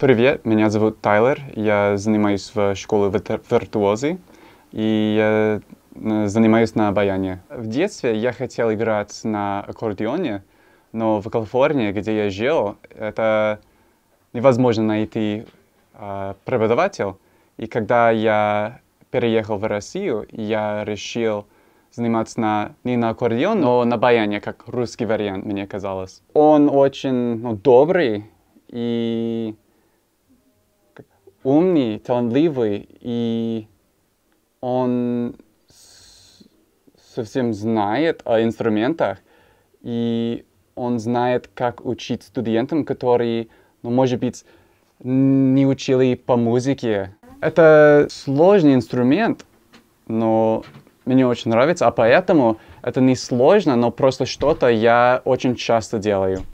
Привет, меня зовут Тайлер, я занимаюсь в школе виртуозы и я э, занимаюсь на баяне. В детстве я хотел играть на аккордеоне, но в Калифорнии, где я жил, это невозможно найти э, преподавателя. И когда я переехал в Россию, я решил заниматься на, не на аккордеон, но на баяне, как русский вариант, мне казалось. Он очень ну, добрый и умный, талантливый, и он совсем знает о инструментах, и он знает, как учить студентам, которые, ну, может быть, не учили по музыке. Это сложный инструмент, но мне очень нравится, а поэтому это не сложно, но просто что-то я очень часто делаю.